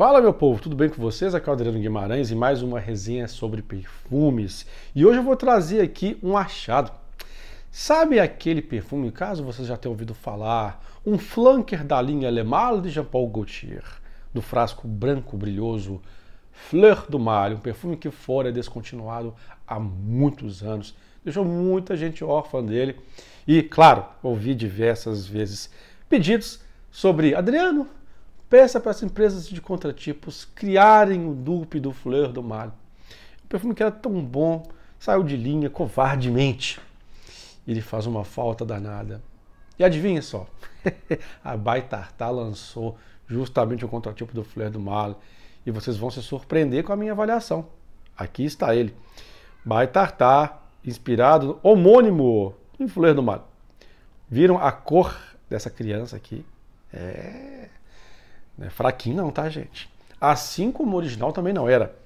Fala meu povo, tudo bem com vocês? Aqui é o Adriano Guimarães e mais uma resenha sobre perfumes. E hoje eu vou trazer aqui um achado. Sabe aquele perfume, caso você já tenha ouvido falar, um flanker da linha Le Mal de Jean Paul Gaultier, do frasco branco brilhoso Fleur du Mal, um perfume que fora é descontinuado há muitos anos. Deixou muita gente órfã dele. E, claro, ouvi diversas vezes pedidos sobre Adriano, Peça para as empresas de contratipos criarem o dupe do Fleur do Mal. O perfume que era tão bom saiu de linha covardemente. Ele faz uma falta danada. E adivinha só, a Baitartá lançou justamente o contratipo do Fleur do Mal. E vocês vão se surpreender com a minha avaliação. Aqui está ele. Baitartá, inspirado homônimo em Fleur do Mal. Viram a cor dessa criança aqui? É né? Fraquinho não, tá, gente? Assim como o original também não era.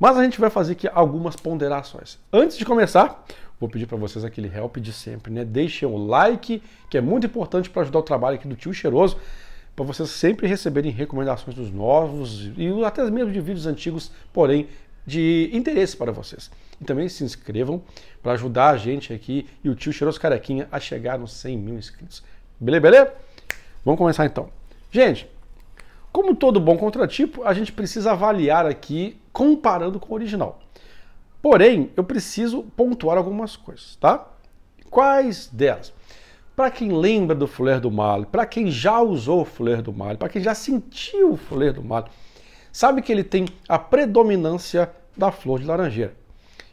Mas a gente vai fazer aqui algumas ponderações. Antes de começar, vou pedir para vocês aquele help de sempre, né? Deixem o um like, que é muito importante para ajudar o trabalho aqui do Tio Cheiroso, para vocês sempre receberem recomendações dos novos e até mesmo de vídeos antigos, porém de interesse para vocês. E também se inscrevam para ajudar a gente aqui e o Tio Cheiroso Carequinha a chegar nos 100 mil inscritos. Beleza, beleza? Vamos começar então. Gente, como todo bom contratipo, a gente precisa avaliar aqui comparando com o original. Porém, eu preciso pontuar algumas coisas, tá? Quais delas? Para quem lembra do flare do mal, para quem já usou o flare do mal, para quem já sentiu o flare do mal, sabe que ele tem a predominância da flor de laranjeira.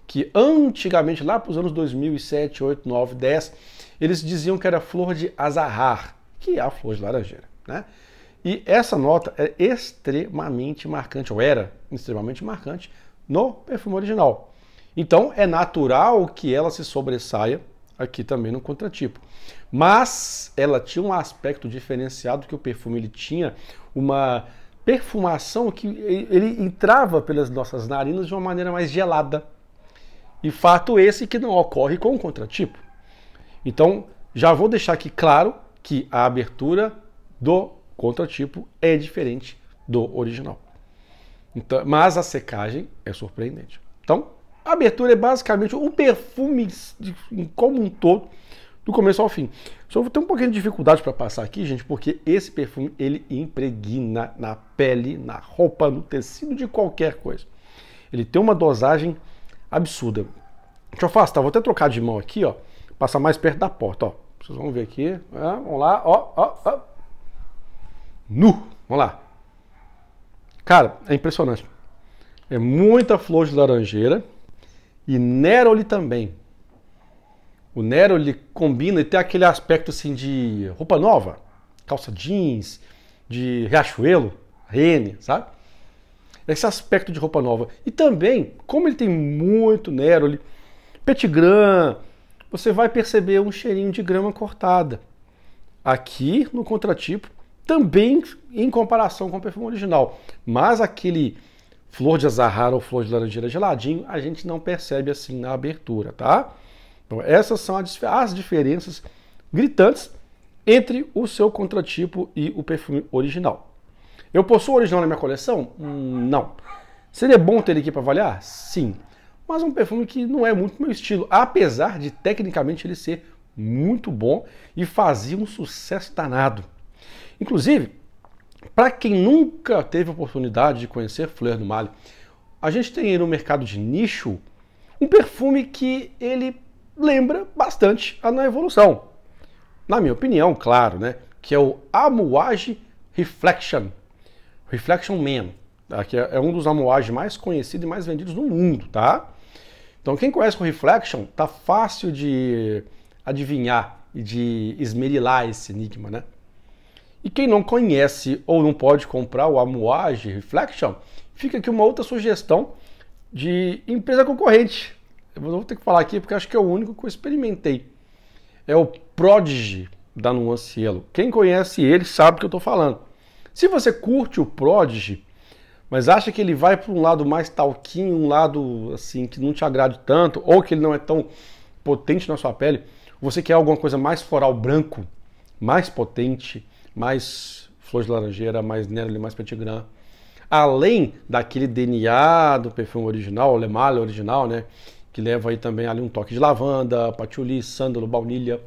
Que antigamente, lá para os anos 2007, 8, 9, 10, eles diziam que era flor de azahar, que é a flor de laranjeira, né? E essa nota é extremamente marcante, ou era extremamente marcante, no perfume original. Então é natural que ela se sobressaia aqui também no contratipo. Mas ela tinha um aspecto diferenciado que o perfume ele tinha uma perfumação que ele entrava pelas nossas narinas de uma maneira mais gelada. E fato esse que não ocorre com o contratipo. Então, já vou deixar aqui claro que a abertura do contratipo é diferente do original. Então, mas a secagem é surpreendente. Então, a abertura é basicamente o perfume como um todo, do começo ao fim. Só vou ter um pouquinho de dificuldade para passar aqui, gente, porque esse perfume ele impregna na pele, na roupa, no tecido de qualquer coisa. Ele tem uma dosagem absurda. Deixa eu afastar, vou até trocar de mão aqui, ó. Passar mais perto da porta, ó. Vocês vão ver aqui. Né? Vamos lá, ó, ó, ó. Nu! Vamos lá. Cara, é impressionante. É muita flor de laranjeira e Neroli também. O Neroli combina e tem aquele aspecto assim de roupa nova, calça jeans, de riachuelo, rene, sabe? Esse aspecto de roupa nova. E também, como ele tem muito Neroli, petit você vai perceber um cheirinho de grama cortada. Aqui no contratipo também em comparação com o perfume original. Mas aquele flor de azahara ou flor de laranjeira geladinho, a gente não percebe assim na abertura, tá? Então essas são as diferenças gritantes entre o seu contratipo e o perfume original. Eu possuo o original na minha coleção? Hum, não. Seria bom ter ele aqui para avaliar? Sim. Mas um perfume que não é muito meu estilo, apesar de tecnicamente ele ser muito bom e fazer um sucesso danado. Inclusive, para quem nunca teve oportunidade de conhecer Fleur do Mal, a gente tem aí no mercado de nicho um perfume que ele lembra bastante a na evolução. Na minha opinião, claro, né? Que é o Amouage Reflection. Reflection Man, tá? que é, é um dos amouages mais conhecidos e mais vendidos do mundo, tá? Então quem conhece o Reflection tá fácil de adivinhar e de esmerilar esse enigma, né? E quem não conhece ou não pode comprar o Amuage Reflection, fica aqui uma outra sugestão de empresa concorrente. Eu vou ter que falar aqui porque acho que é o único que eu experimentei. É o Prodigy da Nuance Quem conhece ele sabe o que eu estou falando. Se você curte o Prodigy, mas acha que ele vai para um lado mais talquinho, um lado assim que não te agrade tanto, ou que ele não é tão potente na sua pele, você quer alguma coisa mais floral branco, mais potente, mais flores de laranjeira, mais neroli, mais petit Além daquele DNA do perfume original, o lemalha original, né? Que leva aí também ali um toque de lavanda, patchouli, sândalo, baunilha,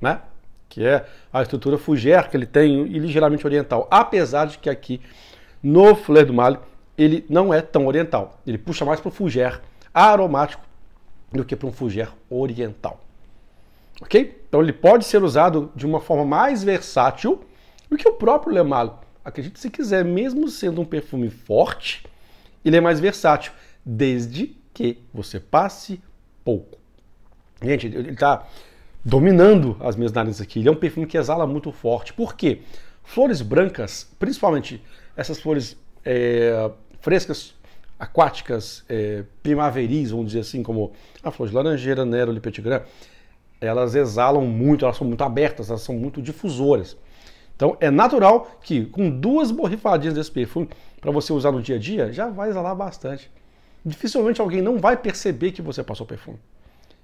né? Que é a estrutura fougère que ele tem e ligeiramente oriental. Apesar de que aqui no Fleur do Mal ele não é tão oriental. Ele puxa mais para o fougère aromático do que para um fougère oriental. Ok? Então ele pode ser usado de uma forma mais versátil do que o próprio Lemalo Acredite se quiser, mesmo sendo um perfume forte, ele é mais versátil, desde que você passe pouco. Gente, ele está dominando as minhas narinas aqui. Ele é um perfume que exala muito forte. Por quê? Flores brancas, principalmente essas flores é, frescas, aquáticas, é, primaveris, vamos dizer assim, como a flor de laranjeira, Neroli, Petit Grand, elas exalam muito, elas são muito abertas, elas são muito difusoras. Então é natural que com duas borrifadinhas desse perfume para você usar no dia a dia, já vai exalar bastante. Dificilmente alguém não vai perceber que você passou perfume.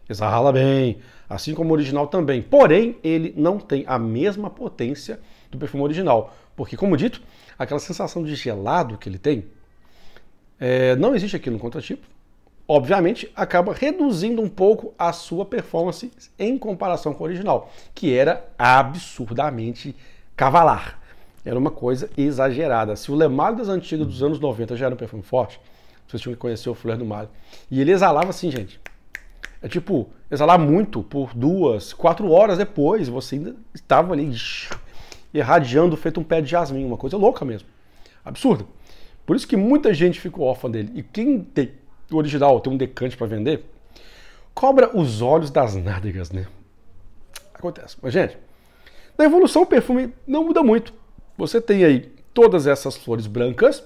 Exala bem, assim como o original também. Porém, ele não tem a mesma potência do perfume original. Porque, como dito, aquela sensação de gelado que ele tem é, não existe aqui no contratipo. Obviamente, acaba reduzindo um pouco a sua performance em comparação com o original, que era absurdamente cavalar. Era uma coisa exagerada. Se o Le das antigas dos anos 90 já era um perfume forte, vocês tinham que conhecer o Fleur do Mal E ele exalava assim, gente. É tipo, exalar muito por duas, quatro horas depois, você ainda estava ali irradiando, feito um pé de jasmim, uma coisa louca mesmo. Absurdo. Por isso que muita gente ficou órfã dele. E quem tem o original, tem um decante para vender, cobra os olhos das nádegas, né? Acontece. Mas, gente, na evolução, o perfume não muda muito. Você tem aí todas essas flores brancas.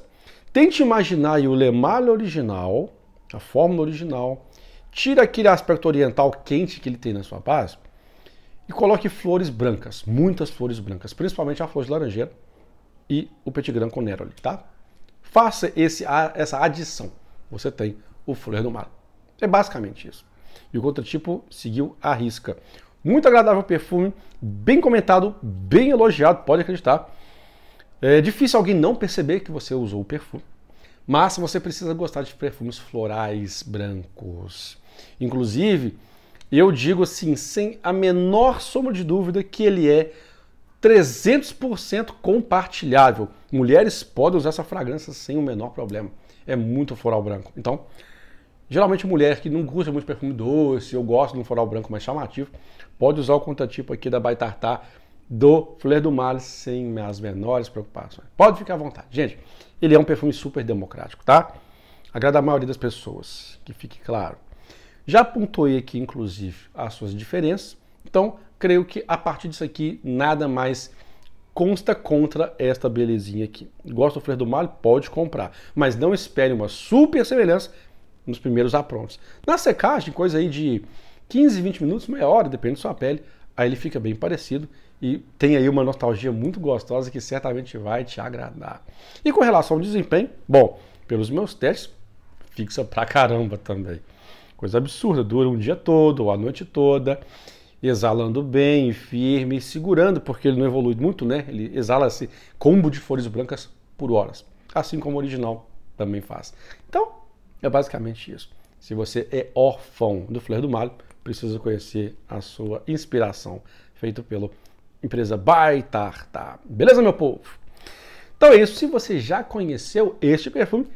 Tente imaginar o lemalho original, a fórmula original. Tira aquele aspecto oriental quente que ele tem na sua base e coloque flores brancas, muitas flores brancas, principalmente a flor de laranjeira e o petit gran com neroli, tá? Faça esse, essa adição. Você tem o flor do mar. É basicamente isso. E o contratipo seguiu a risca. Muito agradável perfume, bem comentado, bem elogiado, pode acreditar. É difícil alguém não perceber que você usou o perfume, mas você precisa gostar de perfumes florais brancos. Inclusive, eu digo assim, sem a menor sombra de dúvida, que ele é 300% compartilhável. Mulheres podem usar essa fragrância sem o menor problema. É muito floral branco. Então, Geralmente mulher que não gosta muito de perfume doce ou gosta de um floral branco mais chamativo, pode usar o contratipo aqui da Baitartá do Fleur do Mali sem as menores preocupações. Pode ficar à vontade. Gente, ele é um perfume super democrático, tá? Agrada a maioria das pessoas, que fique claro. Já pontuei aqui, inclusive, as suas diferenças. Então, creio que a partir disso aqui, nada mais consta contra esta belezinha aqui. Gosta do Fleur do Mali? Pode comprar. Mas não espere uma super semelhança nos primeiros aprontos. Na secagem, coisa aí de 15, 20 minutos, meia hora, depende da sua pele, aí ele fica bem parecido e tem aí uma nostalgia muito gostosa que certamente vai te agradar. E com relação ao desempenho, bom, pelos meus testes, fixa pra caramba também. Coisa absurda, dura um dia todo ou a noite toda, exalando bem, firme, segurando, porque ele não evolui muito, né? Ele exala esse combo de flores brancas por horas, assim como o original também faz. Então, é basicamente isso. Se você é órfão do Fleur do Mal, precisa conhecer a sua inspiração, feito pela empresa Baitarta. Beleza, meu povo? Então é isso. Se você já conheceu este perfume,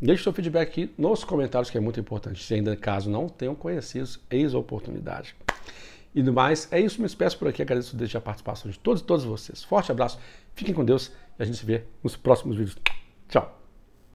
deixe seu feedback aqui nos comentários, que é muito importante. Se ainda caso não tenham conhecido, eis a oportunidade. E do mais, é isso. Me despeço por aqui. Agradeço desde a participação de todos e todas vocês. Forte abraço, fiquem com Deus e a gente se vê nos próximos vídeos. Tchau!